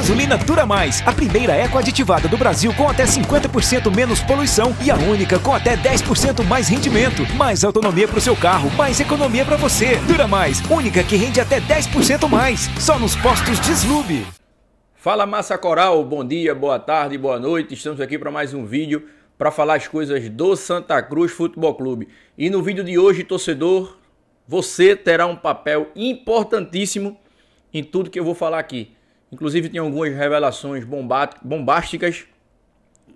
Gasolina Dura Mais, a primeira ecoaditivada do Brasil com até 50% menos poluição e a única com até 10% mais rendimento. Mais autonomia para o seu carro, mais economia para você. Dura Mais, única que rende até 10% mais. Só nos postos de Slube. Fala Massa Coral, bom dia, boa tarde, boa noite. Estamos aqui para mais um vídeo para falar as coisas do Santa Cruz Futebol Clube. E no vídeo de hoje, torcedor, você terá um papel importantíssimo em tudo que eu vou falar aqui. Inclusive tem algumas revelações bombásticas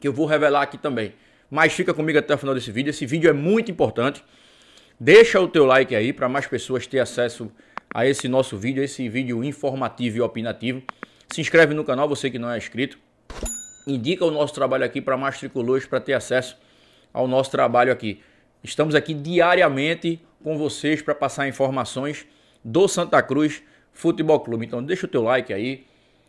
que eu vou revelar aqui também. Mas fica comigo até o final desse vídeo. Esse vídeo é muito importante. Deixa o teu like aí para mais pessoas ter acesso a esse nosso vídeo, esse vídeo informativo e opinativo. Se inscreve no canal, você que não é inscrito. Indica o nosso trabalho aqui para mais tricolores para ter acesso ao nosso trabalho aqui. Estamos aqui diariamente com vocês para passar informações do Santa Cruz Futebol Clube. Então deixa o teu like aí,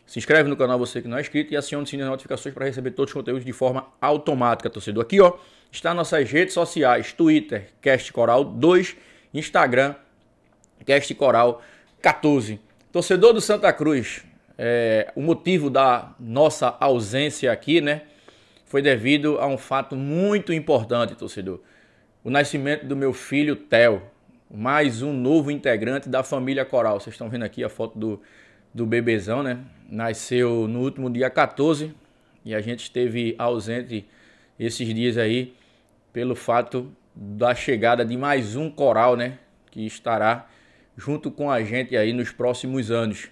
se inscreve no canal você que não é inscrito e aciona o sininho das notificações para receber todos os conteúdos de forma automática, torcedor. Aqui, ó, está nossas redes sociais, Twitter, Cast Coral 2, Instagram, Cast Coral 14. Torcedor do Santa Cruz, é, o motivo da nossa ausência aqui, né, foi devido a um fato muito importante, torcedor. O nascimento do meu filho Theo, mais um novo integrante da família Coral. Vocês estão vendo aqui a foto do do bebezão, né? Nasceu no último dia 14 e a gente esteve ausente esses dias aí pelo fato da chegada de mais um coral, né? Que estará junto com a gente aí nos próximos anos.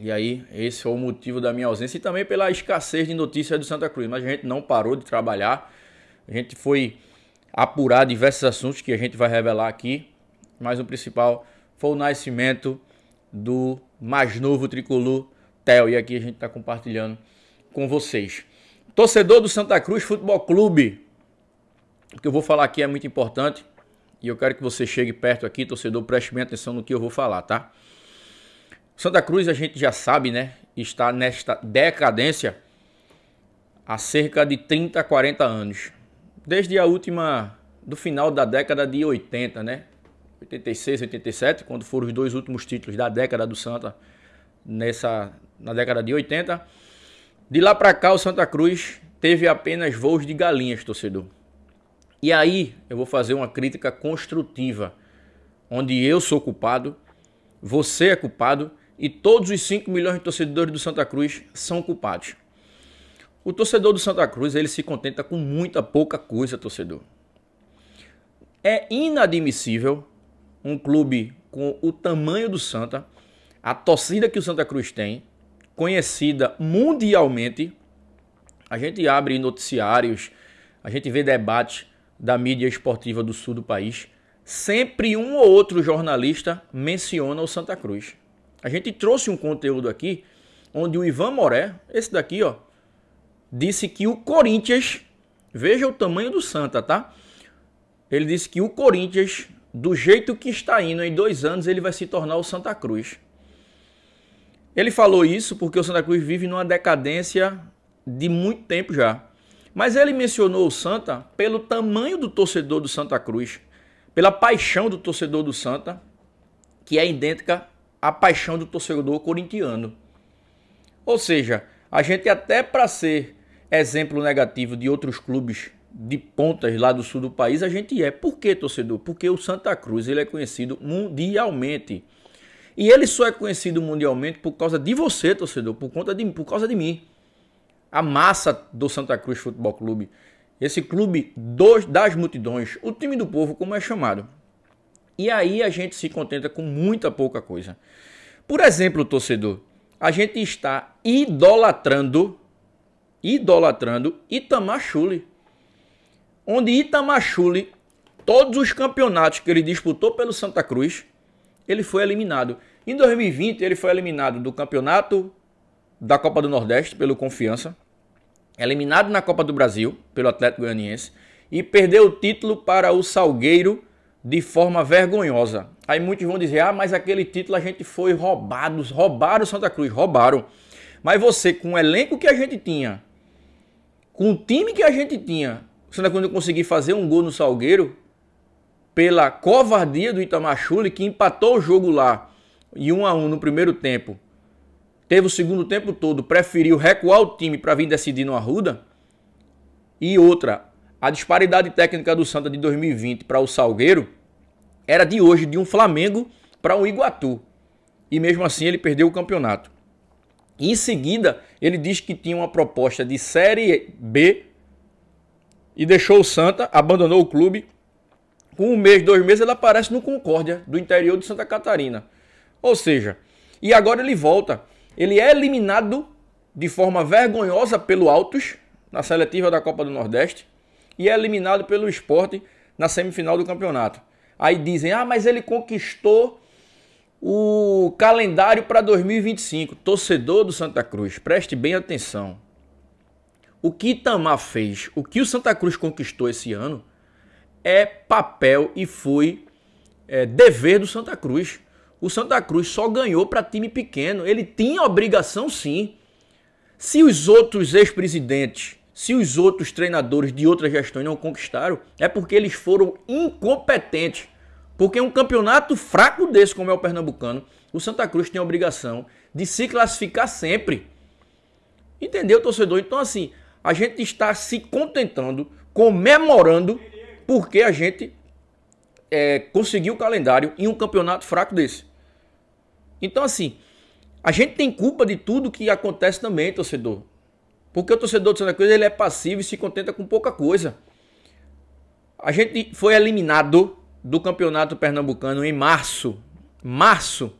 E aí, esse foi o motivo da minha ausência e também pela escassez de notícias do Santa Cruz. Mas a gente não parou de trabalhar, a gente foi apurar diversos assuntos que a gente vai revelar aqui. Mas o principal foi o nascimento do mais novo tricolor Theo. E aqui a gente está compartilhando com vocês. Torcedor do Santa Cruz Futebol Clube. O que eu vou falar aqui é muito importante. E eu quero que você chegue perto aqui, torcedor, preste bem atenção no que eu vou falar, tá? Santa Cruz, a gente já sabe, né? Está nesta decadência há cerca de 30, 40 anos. Desde a última, do final da década de 80, né? 86, 87, quando foram os dois últimos títulos da década do Santa nessa na década de 80. De lá para cá o Santa Cruz teve apenas voos de galinhas, torcedor. E aí eu vou fazer uma crítica construtiva, onde eu sou culpado, você é culpado e todos os 5 milhões de torcedores do Santa Cruz são culpados. O torcedor do Santa Cruz, ele se contenta com muita pouca coisa, torcedor. É inadmissível um clube com o tamanho do Santa, a torcida que o Santa Cruz tem, conhecida mundialmente. A gente abre noticiários, a gente vê debates da mídia esportiva do sul do país. Sempre um ou outro jornalista menciona o Santa Cruz. A gente trouxe um conteúdo aqui onde o Ivan Moré, esse daqui, ó, disse que o Corinthians, veja o tamanho do Santa, tá? Ele disse que o Corinthians do jeito que está indo, em dois anos ele vai se tornar o Santa Cruz. Ele falou isso porque o Santa Cruz vive numa decadência de muito tempo já. Mas ele mencionou o Santa pelo tamanho do torcedor do Santa Cruz, pela paixão do torcedor do Santa, que é idêntica à paixão do torcedor corintiano. Ou seja, a gente até para ser exemplo negativo de outros clubes de pontas lá do sul do país, a gente é. Por que, torcedor? Porque o Santa Cruz ele é conhecido mundialmente. E ele só é conhecido mundialmente por causa de você, torcedor, por, conta de, por causa de mim. A massa do Santa Cruz Futebol Clube. Esse clube dos, das multidões, o time do povo, como é chamado. E aí a gente se contenta com muita pouca coisa. Por exemplo, torcedor, a gente está idolatrando, idolatrando Itamar Schulli onde Itamachule, todos os campeonatos que ele disputou pelo Santa Cruz, ele foi eliminado. Em 2020, ele foi eliminado do campeonato da Copa do Nordeste pelo Confiança, eliminado na Copa do Brasil pelo Atlético Goianiense e perdeu o título para o Salgueiro de forma vergonhosa. Aí muitos vão dizer: "Ah, mas aquele título a gente foi roubados, roubaram o Santa Cruz, roubaram". Mas você com o elenco que a gente tinha, com o time que a gente tinha o Santa Cruz não é conseguir fazer um gol no Salgueiro pela covardia do Itamar que empatou o jogo lá e 1 um a 1 um no primeiro tempo. Teve o segundo tempo todo, preferiu recuar o time para vir decidir no Arruda. E outra, a disparidade técnica do Santa de 2020 para o Salgueiro era de hoje de um Flamengo para um Iguatu. E mesmo assim ele perdeu o campeonato. Em seguida, ele diz que tinha uma proposta de Série B e deixou o Santa, abandonou o clube. Com um mês, dois meses, ele aparece no Concórdia, do interior de Santa Catarina. Ou seja, e agora ele volta. Ele é eliminado de forma vergonhosa pelo Autos, na seletiva da Copa do Nordeste, e é eliminado pelo Esporte na semifinal do campeonato. Aí dizem, ah, mas ele conquistou o calendário para 2025. Torcedor do Santa Cruz, preste bem atenção. O que Itamar fez, o que o Santa Cruz conquistou esse ano, é papel e foi é, dever do Santa Cruz. O Santa Cruz só ganhou para time pequeno. Ele tinha obrigação, sim. Se os outros ex-presidentes, se os outros treinadores de outras gestões não conquistaram, é porque eles foram incompetentes. Porque um campeonato fraco desse, como é o Pernambucano, o Santa Cruz tem a obrigação de se classificar sempre. Entendeu, torcedor? Então, assim, a gente está se contentando, comemorando, porque a gente é, conseguiu o calendário em um campeonato fraco desse. Então, assim, a gente tem culpa de tudo que acontece também, torcedor. Porque o torcedor de Santa Cruz ele é passivo e se contenta com pouca coisa. A gente foi eliminado do campeonato pernambucano em março. Março.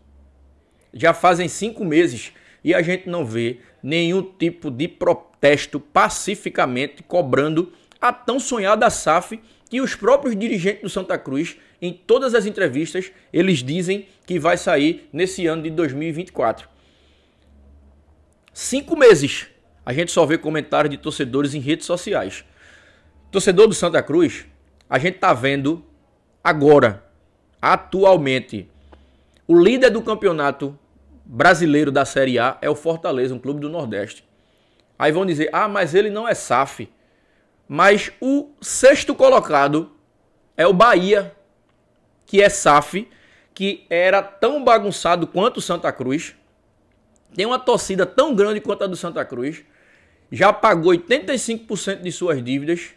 Já fazem cinco meses e a gente não vê nenhum tipo de proposta protesto pacificamente cobrando a tão sonhada SAF que os próprios dirigentes do Santa Cruz, em todas as entrevistas, eles dizem que vai sair nesse ano de 2024. Cinco meses. A gente só vê comentários de torcedores em redes sociais. Torcedor do Santa Cruz, a gente tá vendo agora, atualmente, o líder do campeonato brasileiro da Série A é o Fortaleza, um clube do Nordeste. Aí vão dizer, ah, mas ele não é SAF. Mas o sexto colocado é o Bahia, que é SAF, que era tão bagunçado quanto o Santa Cruz. Tem uma torcida tão grande quanto a do Santa Cruz. Já pagou 85% de suas dívidas.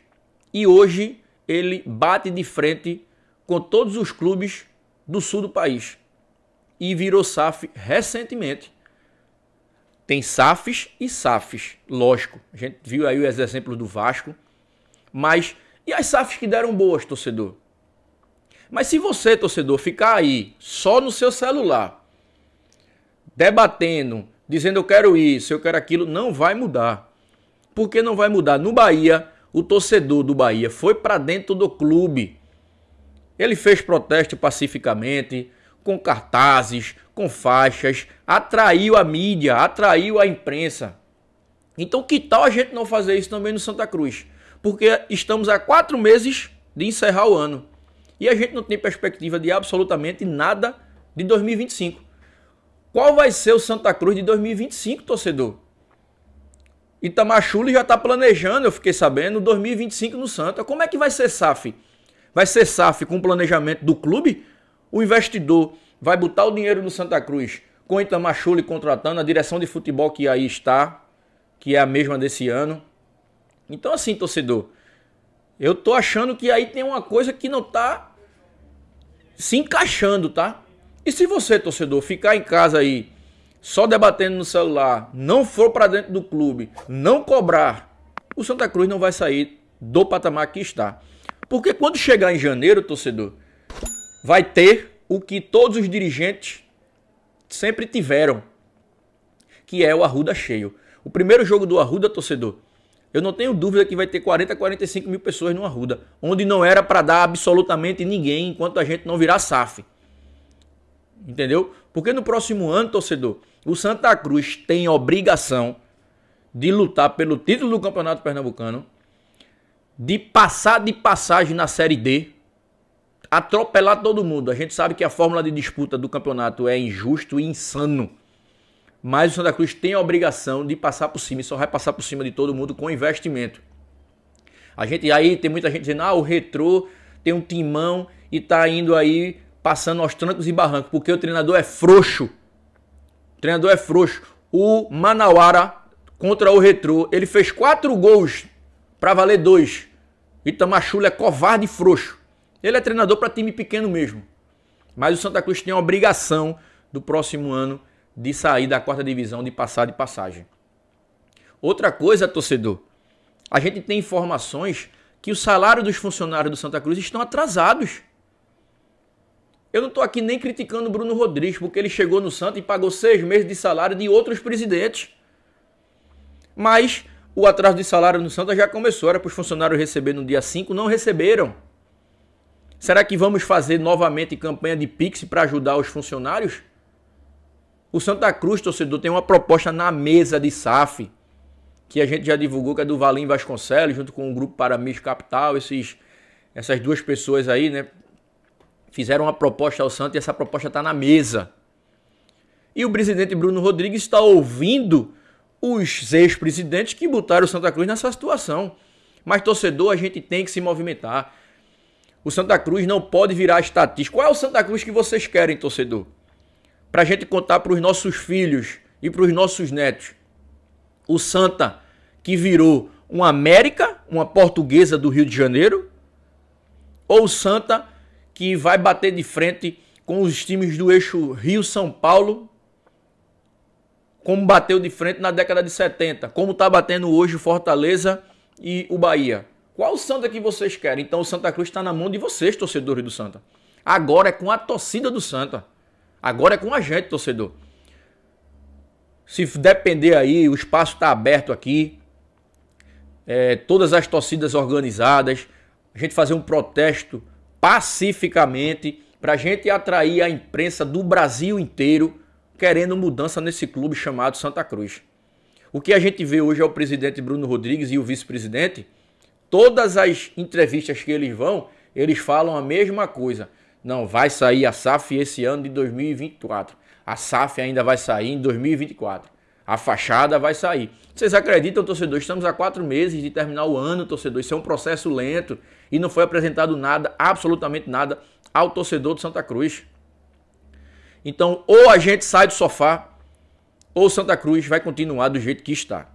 E hoje ele bate de frente com todos os clubes do sul do país. E virou SAF recentemente. Tem SAFs e SAFs, lógico. A gente viu aí os exemplos do Vasco. Mas e as SAFs que deram boas, torcedor? Mas se você, torcedor, ficar aí só no seu celular, debatendo, dizendo eu quero isso, eu quero aquilo, não vai mudar. Por que não vai mudar? No Bahia, o torcedor do Bahia foi para dentro do clube. Ele fez protesto pacificamente, com cartazes, com faixas, atraiu a mídia, atraiu a imprensa. Então, que tal a gente não fazer isso também no Santa Cruz? Porque estamos há quatro meses de encerrar o ano e a gente não tem perspectiva de absolutamente nada de 2025. Qual vai ser o Santa Cruz de 2025, torcedor? Itamachule já está planejando, eu fiquei sabendo, 2025 no Santa. Como é que vai ser SAF? Vai ser SAF com o planejamento do clube o investidor vai botar o dinheiro no Santa Cruz com o Itamar contratando, a direção de futebol que aí está, que é a mesma desse ano. Então, assim, torcedor, eu tô achando que aí tem uma coisa que não tá se encaixando, tá? E se você, torcedor, ficar em casa aí só debatendo no celular, não for para dentro do clube, não cobrar, o Santa Cruz não vai sair do patamar que está. Porque quando chegar em janeiro, torcedor, vai ter o que todos os dirigentes sempre tiveram, que é o Arruda cheio. O primeiro jogo do Arruda, torcedor, eu não tenho dúvida que vai ter 40, 45 mil pessoas no Arruda, onde não era para dar absolutamente ninguém enquanto a gente não virar SAF. Entendeu? Porque no próximo ano, torcedor, o Santa Cruz tem obrigação de lutar pelo título do Campeonato Pernambucano, de passar de passagem na Série D, atropelar todo mundo. A gente sabe que a fórmula de disputa do campeonato é injusto e insano. Mas o Santa Cruz tem a obrigação de passar por cima e só vai passar por cima de todo mundo com investimento. A gente aí tem muita gente dizendo: "Ah, o Retrô tem um timão e tá indo aí passando aos trancos e barrancos, porque o treinador é frouxo". O treinador é frouxo. O Manauara contra o Retrô, ele fez quatro gols para valer dois. Itamachula é covarde e frouxo. Ele é treinador para time pequeno mesmo. Mas o Santa Cruz tem a obrigação do próximo ano de sair da quarta divisão, de passar de passagem. Outra coisa, torcedor, a gente tem informações que o salário dos funcionários do Santa Cruz estão atrasados. Eu não estou aqui nem criticando o Bruno Rodrigues, porque ele chegou no Santa e pagou seis meses de salário de outros presidentes. Mas o atraso de salário no Santa já começou, era para os funcionários receber no dia 5, não receberam. Será que vamos fazer novamente campanha de Pix para ajudar os funcionários? O Santa Cruz, torcedor, tem uma proposta na mesa de SAF, que a gente já divulgou, que é do Valim Vasconcelos, junto com o grupo Paramis Capital. Esses, essas duas pessoas aí, né? Fizeram uma proposta ao Santa e essa proposta está na mesa. E o presidente Bruno Rodrigues está ouvindo os ex-presidentes que botaram o Santa Cruz nessa situação. Mas, torcedor, a gente tem que se movimentar. O Santa Cruz não pode virar estatística. Qual é o Santa Cruz que vocês querem, torcedor? Para a gente contar para os nossos filhos e para os nossos netos. O Santa que virou uma América, uma portuguesa do Rio de Janeiro? Ou o Santa que vai bater de frente com os times do eixo Rio-São Paulo, como bateu de frente na década de 70, como está batendo hoje o Fortaleza e o Bahia? Qual Santa que vocês querem? Então o Santa Cruz está na mão de vocês, torcedores do Santa. Agora é com a torcida do Santa. Agora é com a gente, torcedor. Se depender aí, o espaço está aberto aqui. É, todas as torcidas organizadas. A gente fazer um protesto pacificamente para a gente atrair a imprensa do Brasil inteiro querendo mudança nesse clube chamado Santa Cruz. O que a gente vê hoje é o presidente Bruno Rodrigues e o vice-presidente todas as entrevistas que eles vão, eles falam a mesma coisa. Não, vai sair a SAF esse ano de 2024. A SAF ainda vai sair em 2024. A fachada vai sair. Vocês acreditam, torcedor? Estamos a quatro meses de terminar o ano, torcedor. Isso é um processo lento e não foi apresentado nada, absolutamente nada, ao torcedor de Santa Cruz. Então, ou a gente sai do sofá, ou Santa Cruz vai continuar do jeito que está.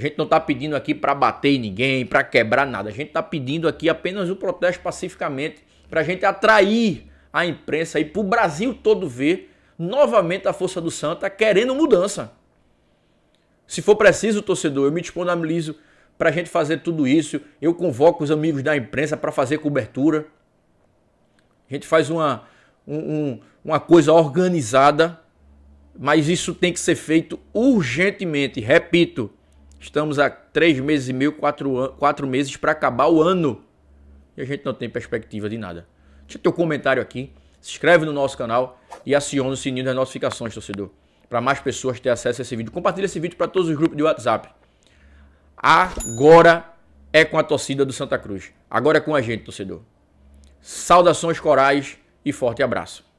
A gente não está pedindo aqui para bater ninguém, para quebrar nada. A gente está pedindo aqui apenas o protesto pacificamente para a gente atrair a imprensa e para o Brasil todo ver novamente a Força do Santa querendo mudança. Se for preciso, torcedor, eu me disponibilizo para a gente fazer tudo isso. Eu convoco os amigos da imprensa para fazer cobertura. A gente faz uma, um, uma coisa organizada, mas isso tem que ser feito urgentemente. Repito, Estamos há três meses e meio, quatro, quatro meses para acabar o ano. E a gente não tem perspectiva de nada. Deixa teu comentário aqui, se inscreve no nosso canal e aciona o sininho das notificações, torcedor. Para mais pessoas terem acesso a esse vídeo. Compartilha esse vídeo para todos os grupos de WhatsApp. Agora é com a torcida do Santa Cruz. Agora é com a gente, torcedor. Saudações corais e forte abraço.